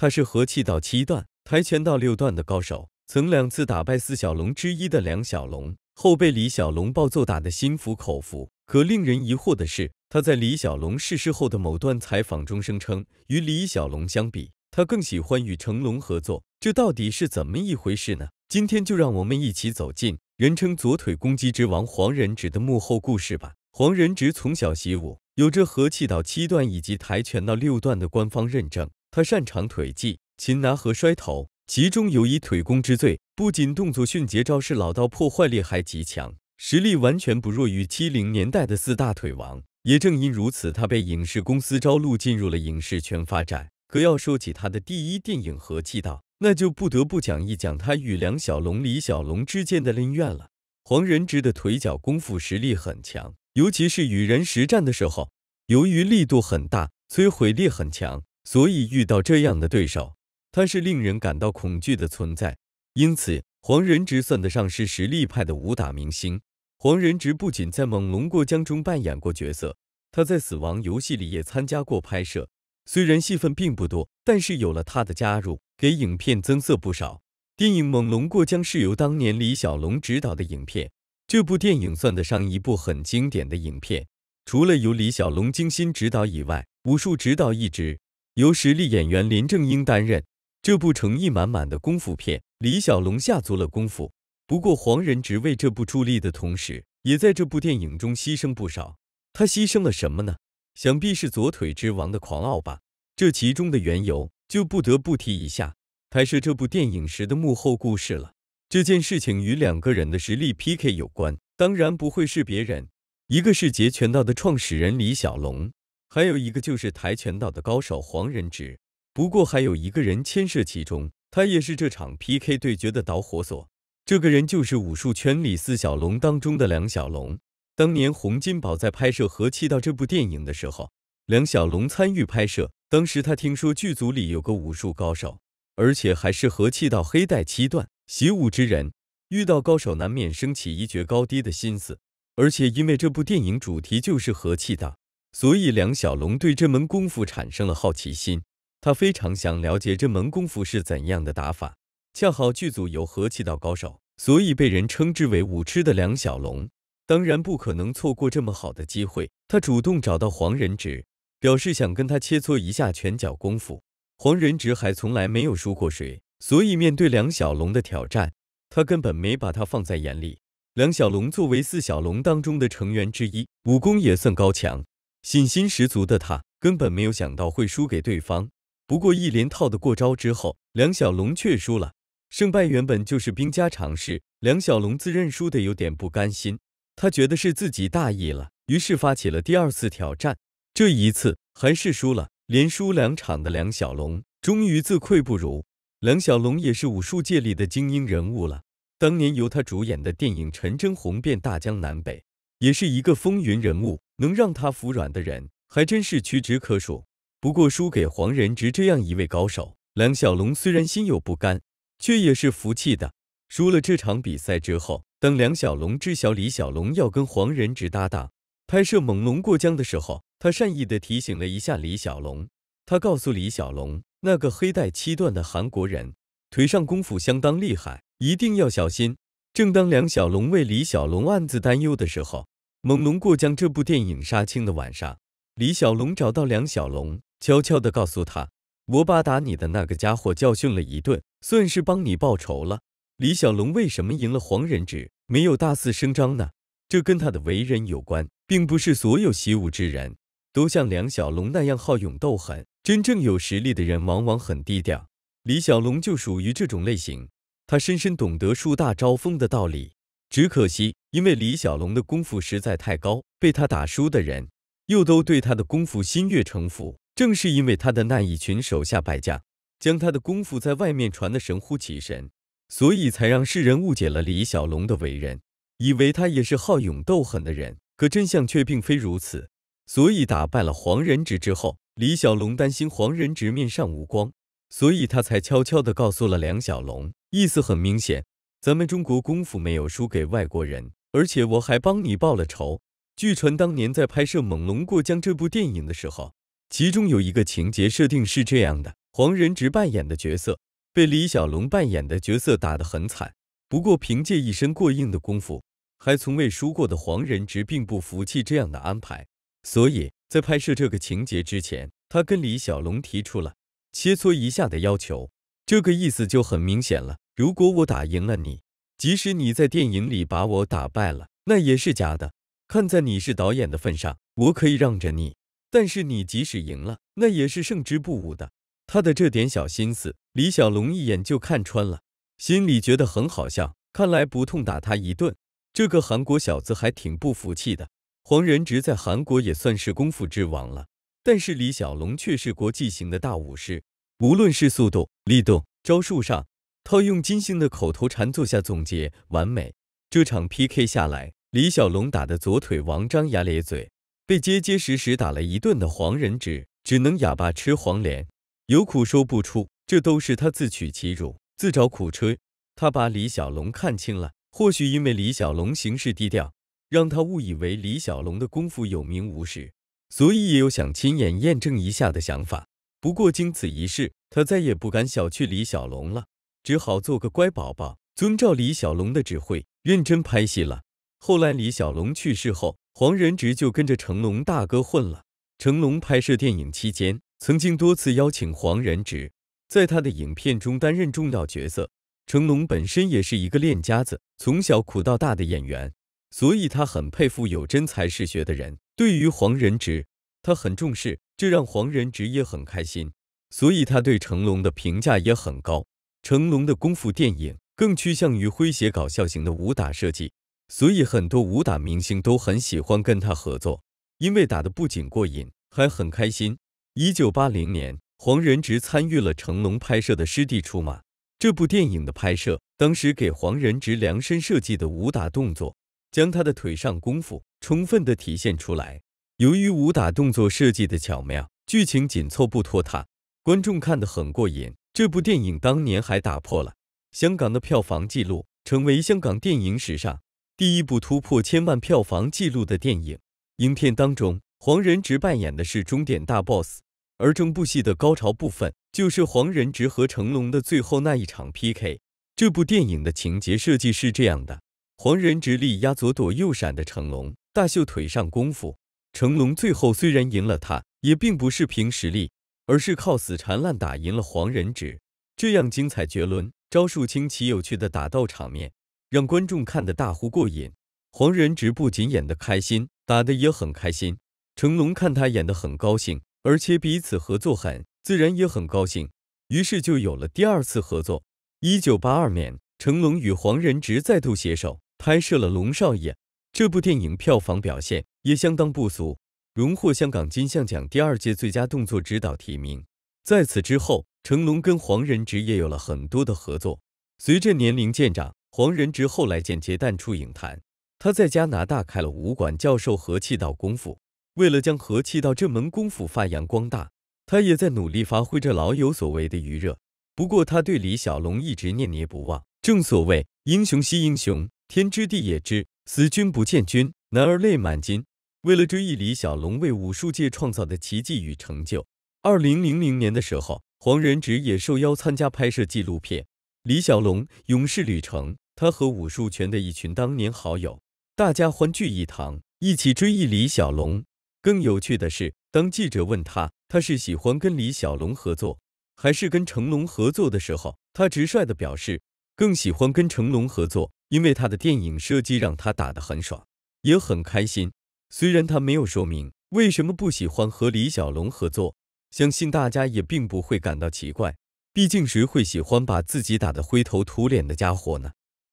他是和气道七段，跆拳道六段的高手，曾两次打败四小龙之一的梁小龙，后被李小龙暴揍打的心服口服。可令人疑惑的是，他在李小龙逝世后的某段采访中声称，与李小龙相比。他更喜欢与成龙合作，这到底是怎么一回事呢？今天就让我们一起走进人称“左腿攻击之王”黄仁植的幕后故事吧。黄仁植从小习武，有着合气道七段以及跆拳道六段的官方认证。他擅长腿技、擒拿和摔头，其中尤以腿功之最，不仅动作迅捷，招式老到，破坏力还极强，实力完全不弱于七零年代的四大腿王。也正因如此，他被影视公司招录，进入了影视圈发展。可要说起他的第一电影合气道，那就不得不讲一讲他与梁小龙、李小龙之间的恩怨了。黄仁植的腿脚功夫实力很强，尤其是与人实战的时候，由于力度很大，摧毁力很强，所以遇到这样的对手，他是令人感到恐惧的存在。因此，黄仁植算得上是实力派的武打明星。黄仁植不仅在《猛龙过江》中扮演过角色，他在《死亡游戏》里也参加过拍摄。虽然戏份并不多，但是有了他的加入，给影片增色不少。电影《猛龙过江》是由当年李小龙执导的影片，这部电影算得上一部很经典的影片。除了由李小龙精心指导以外，武术指导一职由实力演员林正英担任。这部诚意满满的功夫片，李小龙下足了功夫。不过黄仁植为这部助力的同时，也在这部电影中牺牲不少。他牺牲了什么呢？想必是左腿之王的狂傲吧，这其中的缘由就不得不提一下拍摄这部电影时的幕后故事了。这件事情与两个人的实力 PK 有关，当然不会是别人，一个是截拳道的创始人李小龙，还有一个就是跆拳道的高手黄仁植。不过还有一个人牵涉其中，他也是这场 PK 对决的导火索，这个人就是武术圈里四小龙当中的梁小龙。当年洪金宝在拍摄合气道这部电影的时候，梁小龙参与拍摄。当时他听说剧组里有个武术高手，而且还是合气道黑带七段。习武之人遇到高手，难免升起一决高低的心思。而且因为这部电影主题就是合气道，所以梁小龙对这门功夫产生了好奇心。他非常想了解这门功夫是怎样的打法。恰好剧组有合气道高手，所以被人称之为“武痴”的梁小龙。当然不可能错过这么好的机会，他主动找到黄仁植，表示想跟他切磋一下拳脚功夫。黄仁植还从来没有输过谁，所以面对梁小龙的挑战，他根本没把他放在眼里。梁小龙作为四小龙当中的成员之一，武功也算高强，信心十足的他根本没有想到会输给对方。不过一连套的过招之后，梁小龙却输了。胜败原本就是兵家常事，梁小龙自认输的有点不甘心。他觉得是自己大意了，于是发起了第二次挑战。这一次还是输了，连输两场的梁小龙终于自愧不如。梁小龙也是武术界里的精英人物了，当年由他主演的电影《陈真》红遍大江南北，也是一个风云人物。能让他服软的人还真是屈指可数。不过输给黄仁植这样一位高手，梁小龙虽然心有不甘，却也是服气的。输了这场比赛之后。当梁小龙知晓李小龙要跟黄仁植搭档拍摄《猛龙过江》的时候，他善意地提醒了一下李小龙。他告诉李小龙，那个黑带七段的韩国人腿上功夫相当厉害，一定要小心。正当梁小龙为李小龙暗自担忧的时候，《猛龙过江》这部电影杀青的晚上，李小龙找到梁小龙，悄悄地告诉他：“我把打你的那个家伙教训了一顿，算是帮你报仇了。”李小龙为什么赢了黄仁志，没有大肆声张呢？这跟他的为人有关，并不是所有习武之人都像梁小龙那样好勇斗狠。真正有实力的人往往很低调，李小龙就属于这种类型。他深深懂得树大招风的道理。只可惜，因为李小龙的功夫实在太高，被他打输的人又都对他的功夫心悦诚服。正是因为他的那一群手下败将，将他的功夫在外面传得神乎其神。所以才让世人误解了李小龙的为人，以为他也是好勇斗狠的人。可真相却并非如此。所以打败了黄仁植之后，李小龙担心黄仁植面上无光，所以他才悄悄地告诉了梁小龙，意思很明显：咱们中国功夫没有输给外国人，而且我还帮你报了仇。据传，当年在拍摄《猛龙过江》这部电影的时候，其中有一个情节设定是这样的：黄仁植扮演的角色。被李小龙扮演的角色打得很惨，不过凭借一身过硬的功夫，还从未输过的黄仁植并不服气这样的安排，所以在拍摄这个情节之前，他跟李小龙提出了切磋一下的要求。这个意思就很明显了：如果我打赢了你，即使你在电影里把我打败了，那也是假的。看在你是导演的份上，我可以让着你，但是你即使赢了，那也是胜之不武的。他的这点小心思，李小龙一眼就看穿了，心里觉得很好笑。看来不痛打他一顿，这个韩国小子还挺不服气的。黄仁植在韩国也算是功夫之王了，但是李小龙却是国际型的大武士。无论是速度、力度、招数上，套用金星的口头禅做下总结：完美。这场 PK 下来，李小龙打的左腿王张牙咧嘴，被结结实实打了一顿的黄仁植，只能哑巴吃黄连。有苦说不出，这都是他自取其辱，自找苦吃。他把李小龙看清了，或许因为李小龙行事低调，让他误以为李小龙的功夫有名无实，所以也有想亲眼验证一下的想法。不过经此一事，他再也不敢小觑李小龙了，只好做个乖宝宝，遵照李小龙的指挥，认真拍戏了。后来李小龙去世后，黄仁植就跟着成龙大哥混了。成龙拍摄电影期间。曾经多次邀请黄仁植在他的影片中担任重要角色。成龙本身也是一个练家子，从小苦到大的演员，所以他很佩服有真才实学的人。对于黄仁植，他很重视，这让黄仁植也很开心。所以他对成龙的评价也很高。成龙的功夫电影更趋向于诙谐搞笑型的武打设计，所以很多武打明星都很喜欢跟他合作，因为打的不仅过瘾，还很开心。一九八零年，黄仁植参与了成龙拍摄的《师弟出马》这部电影的拍摄。当时给黄仁植量身设计的武打动作，将他的腿上功夫充分的体现出来。由于武打动作设计的巧妙，剧情紧凑不拖沓，观众看得很过瘾。这部电影当年还打破了香港的票房纪录，成为香港电影史上第一部突破千万票房纪录的电影。影片当中。黄仁植扮演的是终点大 boss，而整部戏的高潮部分就是黄仁植和成龙的最后那一场 PK。这部电影的情节设计是这样的：黄仁植力压左躲右闪的成龙，大秀腿上功夫。成龙最后虽然赢了他，也并不是凭实力，而是靠死缠烂打赢了黄仁植。这样精彩绝伦、招数清奇有趣的打斗场面，让观众看得大呼过瘾。黄仁植不仅演得开心，打得也很开心。成龙看他演得很高兴，而且彼此合作很自然，也很高兴，于是就有了第二次合作。一九八二年，成龙与黄仁植再度携手拍摄了《龙少爷》这部电影，票房表现也相当不俗，荣获香港金像奖第二届最佳动作指导提名。在此之后，成龙跟黄仁植也有了很多的合作。随着年龄渐长，黄仁植后来间接淡出影坛，他在加拿大开了武馆，教授和气道功夫。为了将和气道这门功夫发扬光大，他也在努力发挥着老有所为的余热。不过，他对李小龙一直念念不忘。正所谓英雄惜英雄，天知地也知，死君不见君，男儿泪满襟。为了追忆李小龙为武术界创造的奇迹与成就，二零零零年的时候，黄仁植也受邀参加拍摄纪录片《李小龙：勇士旅程》。他和武术圈的一群当年好友，大家欢聚一堂，一起追忆李小龙。更有趣的是，当记者问他他是喜欢跟李小龙合作还是跟成龙合作的时候，他直率地表示更喜欢跟成龙合作，因为他的电影设计让他打得很爽，也很开心。虽然他没有说明为什么不喜欢和李小龙合作，相信大家也并不会感到奇怪，毕竟谁会喜欢把自己打得灰头土脸的家伙呢？